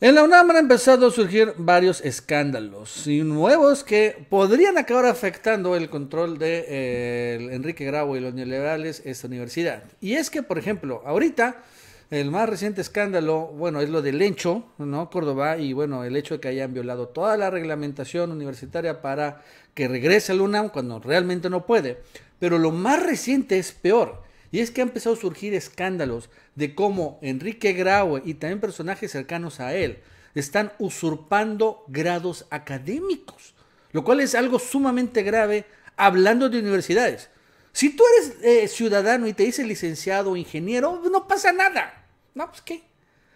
En la UNAM han empezado a surgir varios escándalos y nuevos que podrían acabar afectando el control de eh, Enrique Grau y los neoliberales esta universidad. Y es que, por ejemplo, ahorita el más reciente escándalo, bueno, es lo del encho, ¿no? Córdoba, y bueno, el hecho de que hayan violado toda la reglamentación universitaria para que regrese a la UNAM cuando realmente no puede. Pero lo más reciente es peor. Y es que han empezado a surgir escándalos de cómo Enrique Graue y también personajes cercanos a él están usurpando grados académicos, lo cual es algo sumamente grave hablando de universidades. Si tú eres eh, ciudadano y te dicen licenciado o ingeniero, no pasa nada. No, pues qué.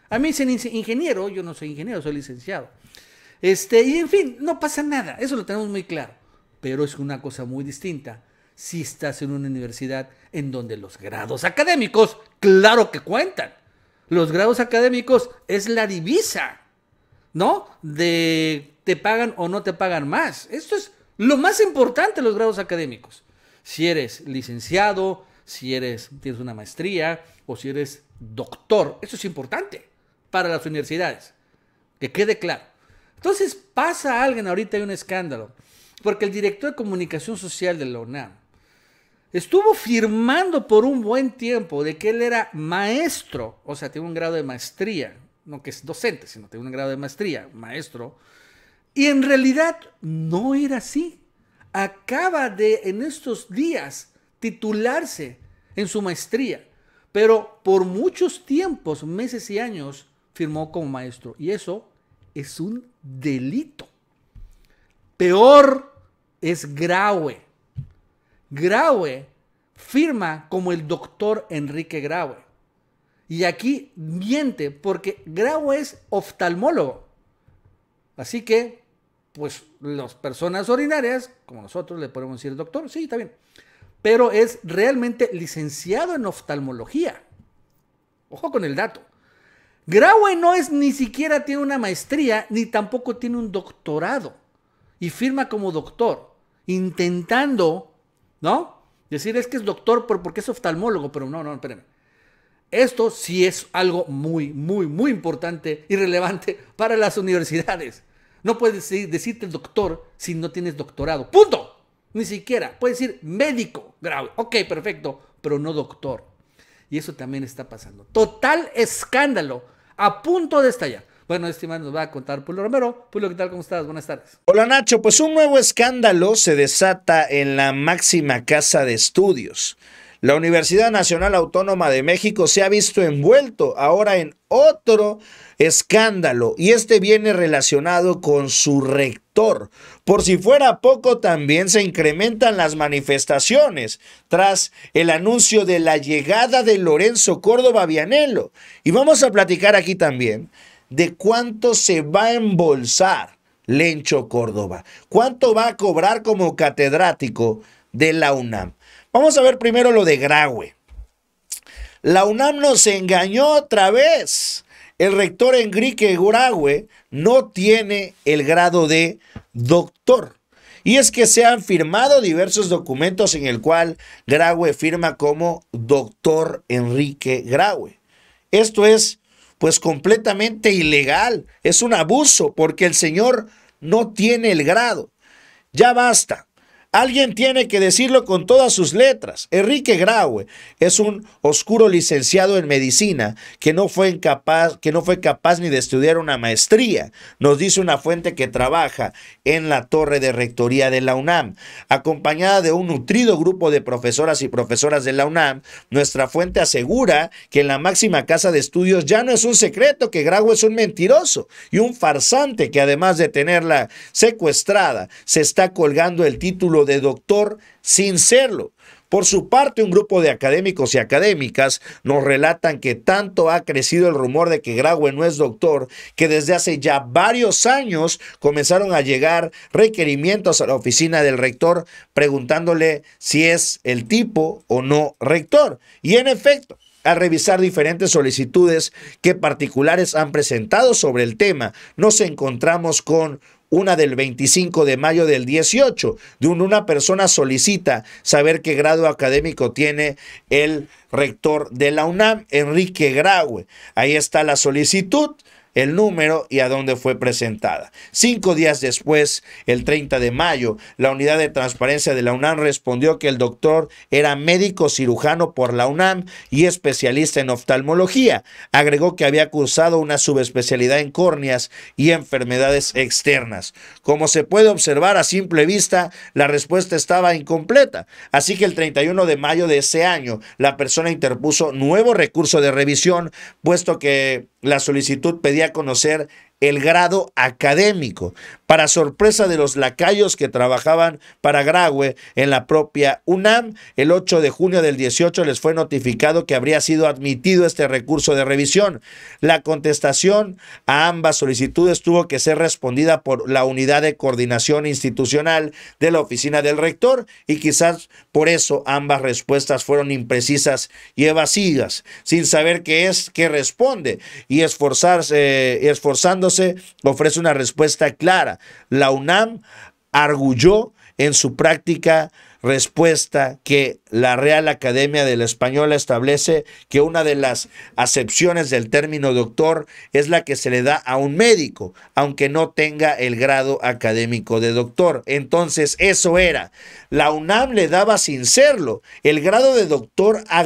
A mí dicen ingeniero, yo no soy ingeniero, soy licenciado. Este, y en fin, no pasa nada, eso lo tenemos muy claro. Pero es una cosa muy distinta si estás en una universidad en donde los grados académicos, claro que cuentan. Los grados académicos es la divisa, ¿no? De te pagan o no te pagan más. Esto es lo más importante, los grados académicos. Si eres licenciado, si eres, tienes una maestría o si eres doctor, eso es importante para las universidades. Que quede claro. Entonces pasa alguien, ahorita hay un escándalo, porque el director de comunicación social de la UNAM estuvo firmando por un buen tiempo de que él era maestro, o sea, tiene un grado de maestría, no que es docente, sino tiene un grado de maestría, maestro, y en realidad no era así. Acaba de en estos días titularse en su maestría, pero por muchos tiempos, meses y años, firmó como maestro. Y eso es un delito. Peor es grave Graue firma como el doctor Enrique Graue. Y aquí miente porque Graue es oftalmólogo. Así que, pues las personas ordinarias, como nosotros le podemos decir doctor, sí, está bien. Pero es realmente licenciado en oftalmología. Ojo con el dato. Graue no es ni siquiera tiene una maestría ni tampoco tiene un doctorado y firma como doctor, intentando ¿no? Decir, es que es doctor, porque es oftalmólogo, pero no, no, espérenme. Esto sí es algo muy, muy, muy importante y relevante para las universidades. No puedes decir, decirte doctor si no tienes doctorado. ¡Punto! Ni siquiera. Puedes decir médico grave. Ok, perfecto, pero no doctor. Y eso también está pasando. Total escándalo. A punto de estallar. Bueno, este nos va a contar Pulo Romero. Pulo, ¿qué tal? ¿Cómo estás? Buenas tardes. Hola Nacho, pues un nuevo escándalo se desata en la máxima casa de estudios. La Universidad Nacional Autónoma de México se ha visto envuelto ahora en otro escándalo y este viene relacionado con su rector. Por si fuera poco, también se incrementan las manifestaciones tras el anuncio de la llegada de Lorenzo Córdoba Vianello. Y vamos a platicar aquí también de cuánto se va a embolsar Lencho Córdoba, cuánto va a cobrar como catedrático de la UNAM. Vamos a ver primero lo de Graue. La UNAM nos engañó otra vez. El rector Enrique Graue no tiene el grado de doctor. Y es que se han firmado diversos documentos en el cual Graue firma como doctor Enrique Graue. Esto es pues completamente ilegal. Es un abuso porque el Señor no tiene el grado. Ya basta. Alguien tiene que decirlo con todas sus letras. Enrique Graue es un oscuro licenciado en medicina que no fue que no fue capaz ni de estudiar una maestría, nos dice una fuente que trabaja en la torre de rectoría de la UNAM, acompañada de un nutrido grupo de profesoras y profesoras de la UNAM. Nuestra fuente asegura que en la máxima casa de estudios ya no es un secreto que Graue es un mentiroso y un farsante que además de tenerla secuestrada, se está colgando el título de doctor sin serlo. Por su parte, un grupo de académicos y académicas nos relatan que tanto ha crecido el rumor de que Graue no es doctor, que desde hace ya varios años comenzaron a llegar requerimientos a la oficina del rector preguntándole si es el tipo o no rector. Y en efecto, al revisar diferentes solicitudes que particulares han presentado sobre el tema, nos encontramos con una del 25 de mayo del 18, de una persona solicita saber qué grado académico tiene el rector de la UNAM, Enrique Graue. Ahí está la solicitud el número y a dónde fue presentada. Cinco días después, el 30 de mayo, la unidad de transparencia de la UNAM respondió que el doctor era médico cirujano por la UNAM y especialista en oftalmología. Agregó que había cursado una subespecialidad en córneas y enfermedades externas. Como se puede observar a simple vista, la respuesta estaba incompleta. Así que el 31 de mayo de ese año, la persona interpuso nuevo recurso de revisión, puesto que la solicitud pedía conocer el grado académico, para sorpresa de los lacayos que trabajaban para Graue en la propia UNAM. El 8 de junio del 18 les fue notificado que habría sido admitido este recurso de revisión. La contestación a ambas solicitudes tuvo que ser respondida por la unidad de coordinación institucional de la oficina del rector y quizás por eso ambas respuestas fueron imprecisas y evasivas, sin saber qué es, qué responde y esforzarse, eh, esforzándose ofrece una respuesta clara. La UNAM arguyó en su práctica respuesta que la Real Academia de la Española establece que una de las acepciones del término doctor es la que se le da a un médico, aunque no tenga el grado académico de doctor. Entonces, eso era. La UNAM le daba sin serlo el grado de doctor a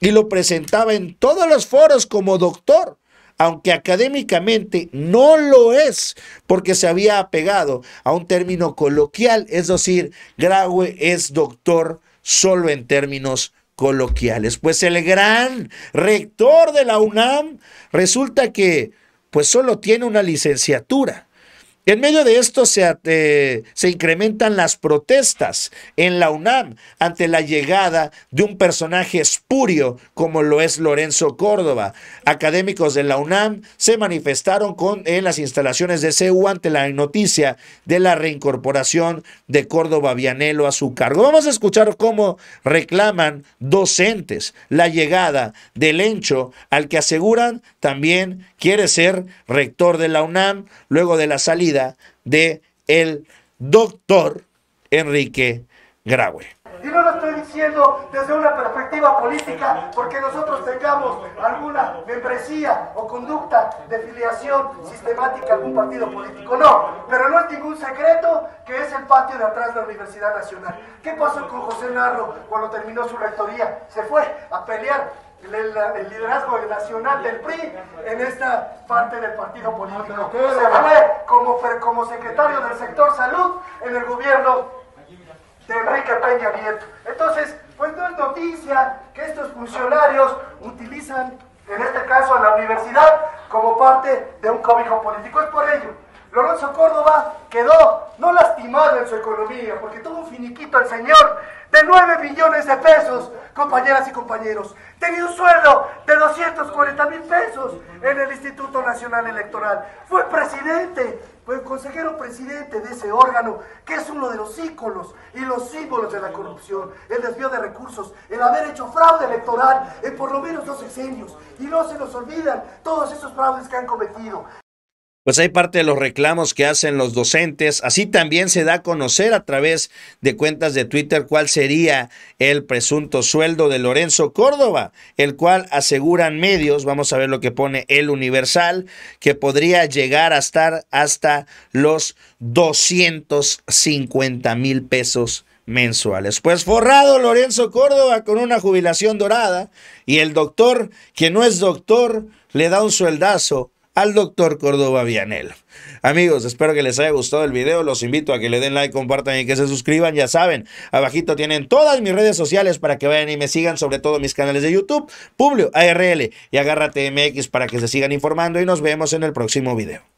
y lo presentaba en todos los foros como doctor aunque académicamente no lo es, porque se había apegado a un término coloquial, es decir, Graue es doctor solo en términos coloquiales. Pues el gran rector de la UNAM resulta que pues solo tiene una licenciatura en medio de esto eh, se, incrementan las protestas en la UNAM ante la llegada de un personaje espurio como lo es Lorenzo Córdoba. Académicos de la UNAM se manifestaron en las instalaciones de CEU ante la noticia de la reincorporación de Córdoba Vianelo a su cargo. Vamos a escuchar cómo reclaman docentes la llegada del Encho al que aseguran también quiere ser rector de la UNAM luego de la salida de el doctor Enrique Graue. Y no lo estoy diciendo desde una perspectiva política, porque nosotros tengamos alguna membresía o conducta de filiación sistemática a algún partido político. No, pero no es ningún secreto que es el patio de atrás de la Universidad Nacional. ¿Qué pasó con José Narro cuando terminó su rectoría? Se fue a pelear el liderazgo nacional del PRI en esta parte del partido político. Ah, Se fue como, secretario del sector salud en el gobierno de Enrique Peña Nieto. Entonces, pues no es noticia que estos funcionarios utilizan, en este caso a la universidad, como parte de un cobijo político. Es por ello. Lorenzo Córdoba quedó no lastimado en su economía, porque tuvo un finiquito el señor de 9 millones de pesos compañeras y compañeros, tenía un sueldo de 240 mil pesos en el Instituto Nacional Electoral. Fue presidente, fue consejero presidente de ese órgano, que es uno de los íconos y los símbolos de la corrupción, el desvío de recursos, el haber hecho fraude electoral en por lo menos dos sexenios. Y no se nos olvidan todos esos fraudes que han cometido pues hay parte de los reclamos que hacen los docentes. Así también se da a conocer a través de cuentas de Twitter cuál sería el presunto sueldo de Lorenzo Córdoba, el cual aseguran medios, vamos a ver lo que pone el Universal, que podría llegar a estar hasta los 250 mil pesos mensuales. Pues forrado Lorenzo Córdoba con una jubilación dorada y el doctor, que no es doctor, le da un sueldazo al doctor Córdoba Vianel. Amigos, espero que les haya gustado el video. Los invito a que le den like, compartan y que se suscriban. Ya saben, abajito tienen todas mis redes sociales para que vayan y me sigan, sobre todo mis canales de YouTube, Publio, ARL y Agárrate MX para que se sigan informando y nos vemos en el próximo video.